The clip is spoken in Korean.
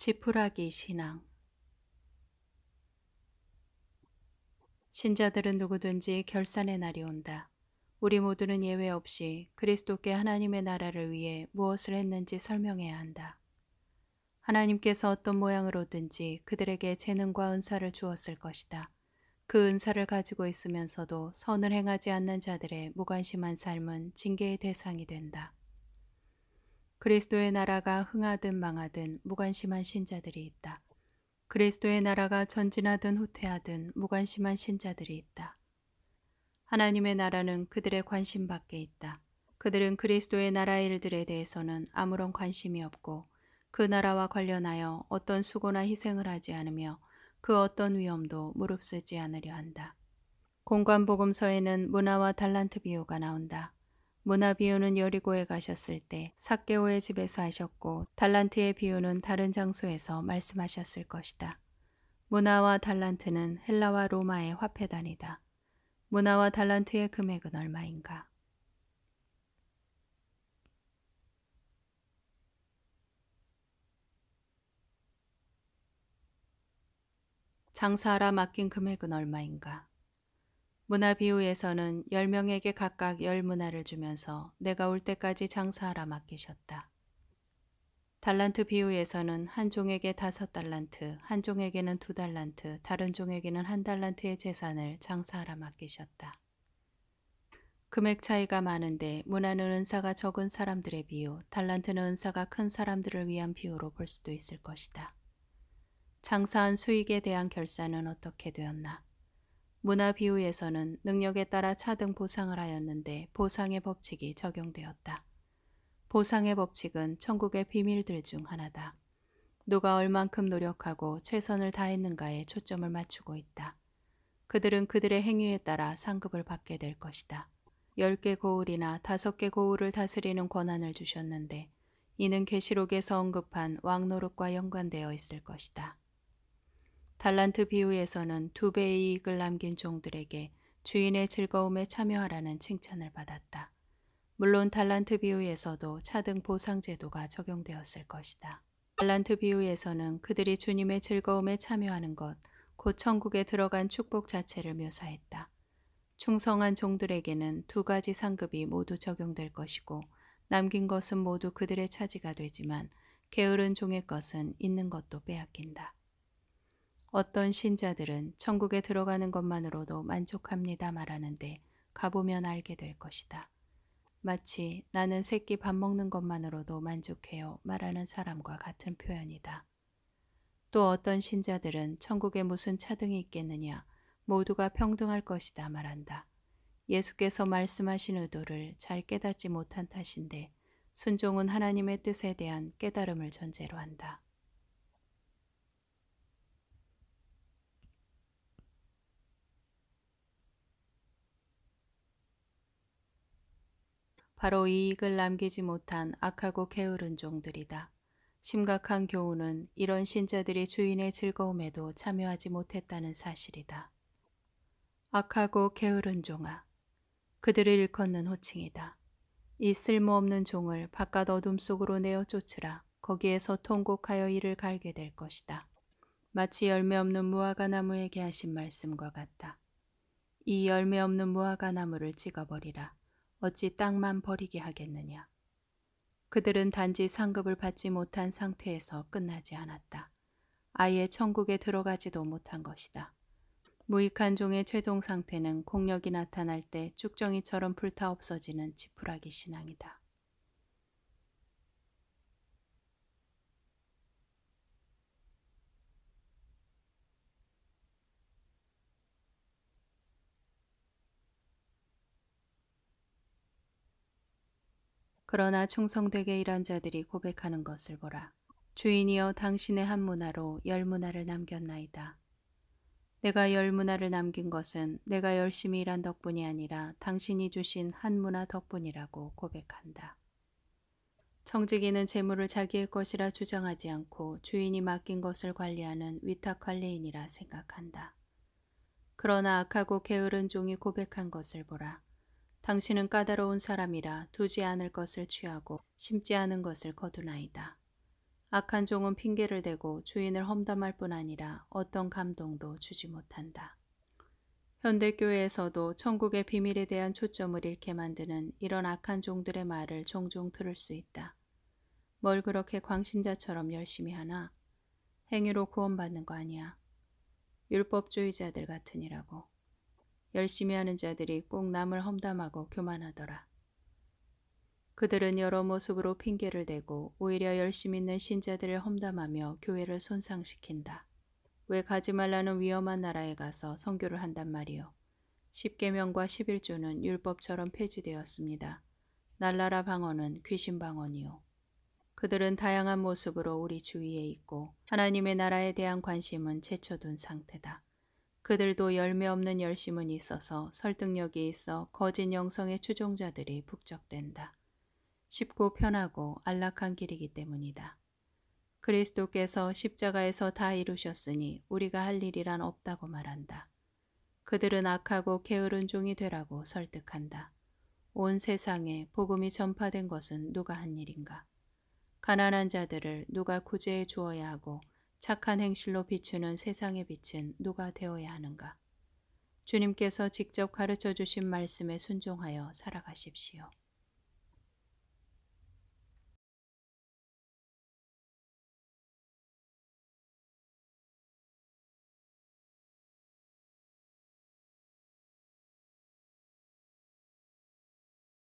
지푸라기 신앙 신자들은 누구든지 결산의 날이 온다. 우리 모두는 예외 없이 그리스도께 하나님의 나라를 위해 무엇을 했는지 설명해야 한다. 하나님께서 어떤 모양으로든지 그들에게 재능과 은사를 주었을 것이다. 그 은사를 가지고 있으면서도 선을 행하지 않는 자들의 무관심한 삶은 징계의 대상이 된다. 그리스도의 나라가 흥하든 망하든 무관심한 신자들이 있다. 그리스도의 나라가 전진하든 후퇴하든 무관심한 신자들이 있다. 하나님의 나라는 그들의 관심 밖에 있다. 그들은 그리스도의 나라 일들에 대해서는 아무런 관심이 없고 그 나라와 관련하여 어떤 수고나 희생을 하지 않으며 그 어떤 위험도 무릅쓰지 않으려 한다. 공관복음서에는 문화와 달란트 비유가 나온다. 문화비유는 여리고에 가셨을 때 사케오의 집에서 하셨고 달란트의 비유는 다른 장소에서 말씀하셨을 것이다. 문화와 달란트는 헬라와 로마의 화폐단이다. 문화와 달란트의 금액은 얼마인가? 장사하라 맡긴 금액은 얼마인가? 문화 비유에서는 10명에게 각각 10문화를 주면서 내가 올 때까지 장사하라 맡기셨다. 달란트 비유에서는 한 종에게 다섯 달란트, 한 종에게는 두 달란트, 다른 종에게는 한 달란트의 재산을 장사하라 맡기셨다. 금액 차이가 많은데 문화는 은사가 적은 사람들의 비유, 달란트는 은사가 큰 사람들을 위한 비유로 볼 수도 있을 것이다. 장사한 수익에 대한 결산은 어떻게 되었나? 문화 비유에서는 능력에 따라 차등 보상을 하였는데 보상의 법칙이 적용되었다. 보상의 법칙은 천국의 비밀들 중 하나다. 누가 얼만큼 노력하고 최선을 다했는가에 초점을 맞추고 있다. 그들은 그들의 행위에 따라 상급을 받게 될 것이다. 10개 고울이나 5개 고울을 다스리는 권한을 주셨는데 이는 계시록에서 언급한 왕노릇과 연관되어 있을 것이다. 달란트 비유에서는 두 배의 이익을 남긴 종들에게 주인의 즐거움에 참여하라는 칭찬을 받았다. 물론 달란트 비유에서도 차등 보상 제도가 적용되었을 것이다. 달란트 비유에서는 그들이 주님의 즐거움에 참여하는 것, 곧 천국에 들어간 축복 자체를 묘사했다. 충성한 종들에게는 두 가지 상급이 모두 적용될 것이고 남긴 것은 모두 그들의 차지가 되지만 게으른 종의 것은 있는 것도 빼앗긴다. 어떤 신자들은 천국에 들어가는 것만으로도 만족합니다 말하는데 가보면 알게 될 것이다. 마치 나는 새끼 밥 먹는 것만으로도 만족해요 말하는 사람과 같은 표현이다. 또 어떤 신자들은 천국에 무슨 차등이 있겠느냐 모두가 평등할 것이다 말한다. 예수께서 말씀하신 의도를 잘 깨닫지 못한 탓인데 순종은 하나님의 뜻에 대한 깨달음을 전제로 한다. 바로 이익을 남기지 못한 악하고 게으른 종들이다. 심각한 교훈은 이런 신자들이 주인의 즐거움에도 참여하지 못했다는 사실이다. 악하고 게으른 종아. 그들을 일컫는 호칭이다. 이 쓸모없는 종을 바깥 어둠 속으로 내어 쫓으라. 거기에서 통곡하여 이를 갈게 될 것이다. 마치 열매 없는 무화과 나무에게 하신 말씀과 같다. 이 열매 없는 무화과 나무를 찍어버리라. 어찌 땅만 버리게 하겠느냐. 그들은 단지 상급을 받지 못한 상태에서 끝나지 않았다. 아예 천국에 들어가지도 못한 것이다. 무익한 종의 최종 상태는 공력이 나타날 때 쭉정이처럼 불타 없어지는 지푸라기 신앙이다. 그러나 충성되게 일한 자들이 고백하는 것을 보라. 주인이여 당신의 한 문화로 열 문화를 남겼나이다. 내가 열 문화를 남긴 것은 내가 열심히 일한 덕분이 아니라 당신이 주신 한 문화 덕분이라고 고백한다. 청지기는 재물을 자기의 것이라 주장하지 않고 주인이 맡긴 것을 관리하는 위탁 관리인이라 생각한다. 그러나 악하고 게으른 종이 고백한 것을 보라. 당신은 까다로운 사람이라 두지 않을 것을 취하고 심지 않은 것을 거두나이다. 악한 종은 핑계를 대고 주인을 험담할 뿐 아니라 어떤 감동도 주지 못한다. 현대교회에서도 천국의 비밀에 대한 초점을 잃게 만드는 이런 악한 종들의 말을 종종 들을 수 있다. 뭘 그렇게 광신자처럼 열심히 하나? 행위로 구원받는 거 아니야. 율법주의자들 같으니라고. 열심히 하는 자들이 꼭 남을 험담하고 교만하더라. 그들은 여러 모습으로 핑계를 대고 오히려 열심히 있는 신자들을 험담하며 교회를 손상시킨다. 왜 가지 말라는 위험한 나라에 가서 선교를 한단 말이오 10계명과 11조는 율법처럼 폐지되었습니다. 날라라 방언은 귀신 방언이오 그들은 다양한 모습으로 우리 주위에 있고 하나님의 나라에 대한 관심은 제쳐둔 상태다. 그들도 열매 없는 열심은 있어서 설득력이 있어 거짓 영성의 추종자들이 북적댄다. 쉽고 편하고 안락한 길이기 때문이다. 그리스도께서 십자가에서 다 이루셨으니 우리가 할 일이란 없다고 말한다. 그들은 악하고 게으른 종이 되라고 설득한다. 온 세상에 복음이 전파된 것은 누가 한 일인가? 가난한 자들을 누가 구제해 주어야 하고 착한 행실로 비추는 세상의 빛은 누가 되어야 하는가? 주님께서 직접 가르쳐 주신 말씀에 순종하여 살아가십시오.